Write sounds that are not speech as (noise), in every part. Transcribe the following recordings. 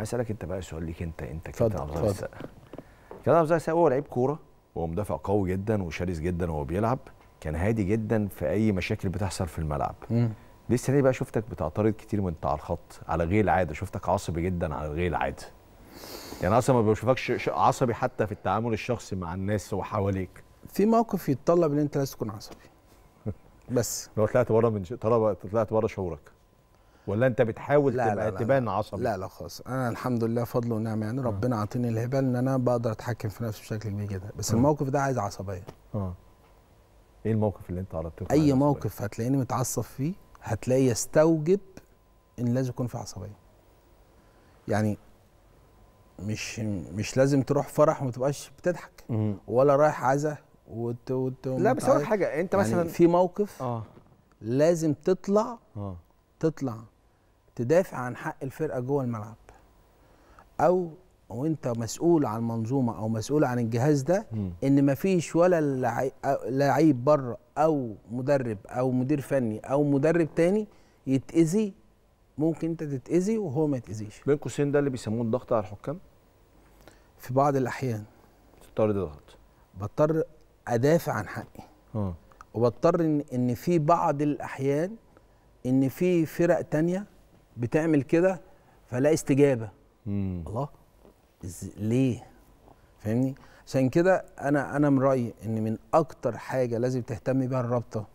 عايز اسالك انت بقى سؤال ليك انت انت كابتن عبد الله السقا كابتن عبد الله هو لعيب كوره وهو مدافع قوي جدا وشرس جدا وهو بيلعب كان هادي جدا في اي مشاكل بتحصل في الملعب ليه السنه دي بقى شفتك بتعترض كتير وانت على الخط على غير العاده شفتك عصبي جدا على غير العاده يعني اصلا ما بشوفكش عصبي حتى في التعامل الشخصي مع الناس وحواليك في موقف يتطلب ان انت لازم تكون عصبي (laughs) بس لو طلعت بره من طلعت بره شعورك ولا انت بتحاول لا تبقى لا تبان عصبي لا لا خالص انا الحمد لله فضل ونعمه يعني ربنا آه. عاطيني الهبه ان انا بقدر اتحكم في نفسي بشكل كبير جدا بس آه. الموقف ده عايز عصبيه اه ايه الموقف اللي انت عرضته اي موقف هتلاقيني متعصب فيه هتلاقي يستوجب ان لازم يكون في عصبيه يعني مش مش لازم تروح فرح وما تبقاش بتضحك ولا رايح عزا وت وت لا بس اقول حاجه انت يعني مثلا في موقف اه لازم تطلع اه تطلع تدافع عن حق الفرقه جوه الملعب او وانت مسؤول عن المنظومه او مسؤول عن الجهاز ده ان مفيش ولا لعيب بره او مدرب او مدير فني او مدرب تاني يتاذي ممكن انت تتاذي وهو ما يتاذيش بين قوسين ده اللي بيسموه الضغط على الحكام في بعض الاحيان بتضطر تضغط بضطر ادافع عن حقي اه وبضطر ان في بعض الاحيان ان في فرق تانية بتعمل كده فلا استجابه مم. الله إز... ليه فاهمني عشان كده انا انا من رايي ان من اكتر حاجه لازم تهتم بيها الرابطه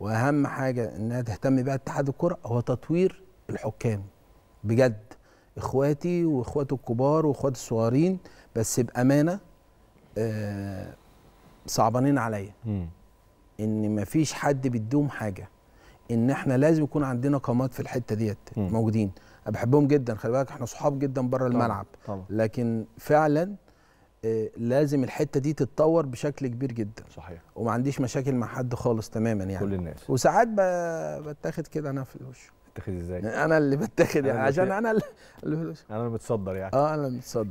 واهم حاجه انها تهتم بيها اتحاد الكره هو تطوير الحكام بجد اخواتي واخواتي الكبار واخواتي الصغيرين بس بامانه آه صعبانين عليا ان مفيش حد بيديهم حاجه ان احنا لازم يكون عندنا قامات في الحته ديت موجودين انا بحبهم جدا خلي بالك احنا صحاب جدا بره الملعب طبعا. لكن فعلا آه، لازم الحته دي تتطور بشكل كبير جدا صحيح وما عنديش مشاكل مع حد خالص تماما يعني كل الناس وساعات بتاخد كده انا في الوش بتاخد ازاي انا اللي بتاخد يعني عشان انا اللي في الوش انا اللي متصدر يعني اه انا اللي متصدر